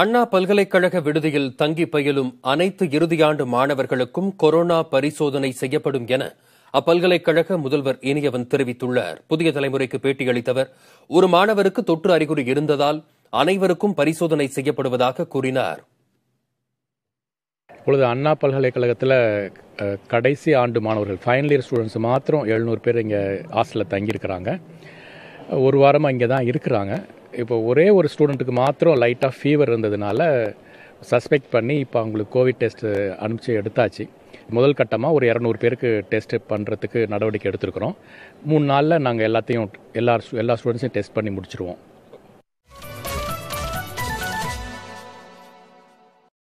அண்ணா பல்கலைக்கழக விடுதியில் தங்கி பயிலும் அனைத்து இறுதியாண்டு மாணவர்களுக்கும் கொரோனா பரிசோதனை செய்யப்படும் என அப்பல்கலைக்கழக முதல்வர் இனியவன் தெரிவித்துள்ளார் புதிய தலைமுறைக்கு பேட்டியளித்தவர் ஒரு மாணவருக்கு தொற்று அறிகுறி இருந்ததால் அனைவருக்கும் பரிசோதனை செய்யப்படுவதாக கூறினார் இப்பொழுது அண்ணா பல்கலைக்கழகத்தில் கடைசி ஆண்டு மாணவர்கள் ஃபைனல் இயர் ஸ்டூடெண்ட்ஸ் மாத்திரம் எழுநூறு பேர் இங்கே ஹாஸ்டலில் தங்கியிருக்கிறாங்க ஒரு வாரமாக இங்கே தான் இருக்கிறாங்க இப்போ ஒரே ஒரு ஸ்டூடெண்ட்டுக்கு மாத்திரம் லைட்டாக ஃபீவர் இருந்ததுனால சஸ்பெக்ட் பண்ணி இப்போ அவங்களுக்கு கோவிட் டெஸ்ட்டு அனுப்பிச்சு எடுத்தாச்சு முதல் கட்டமாக ஒரு இரநூறு பேருக்கு டெஸ்ட்டு பண்ணுறதுக்கு நடவடிக்கை எடுத்திருக்கிறோம் மூணு நாளில் நாங்கள் எல்லாத்தையும் எல்லா எல்லா ஸ்டூடெண்ட்ஸையும் டெஸ்ட் பண்ணி முடிச்சுருவோம்